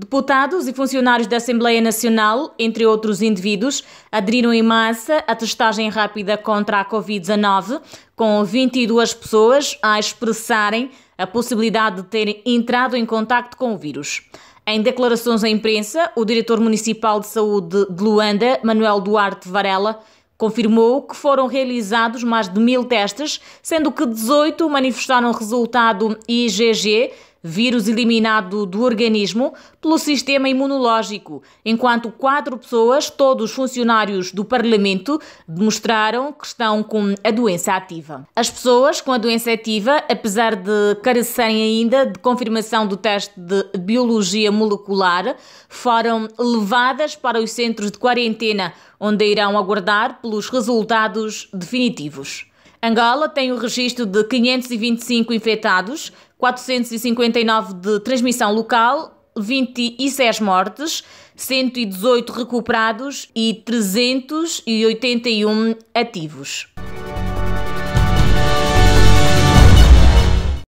Deputados e funcionários da Assembleia Nacional, entre outros indivíduos, aderiram em massa à testagem rápida contra a Covid-19, com 22 pessoas a expressarem a possibilidade de terem entrado em contato com o vírus. Em declarações à imprensa, o diretor municipal de saúde de Luanda, Manuel Duarte Varela, confirmou que foram realizados mais de mil testes, sendo que 18 manifestaram resultado IgG vírus eliminado do organismo pelo sistema imunológico, enquanto quatro pessoas, todos funcionários do Parlamento, demonstraram que estão com a doença ativa. As pessoas com a doença ativa, apesar de carecerem ainda de confirmação do teste de biologia molecular, foram levadas para os centros de quarentena, onde irão aguardar pelos resultados definitivos. Angola tem o registro de 525 infectados, 459 de transmissão local, 26 mortes, 118 recuperados e 381 ativos.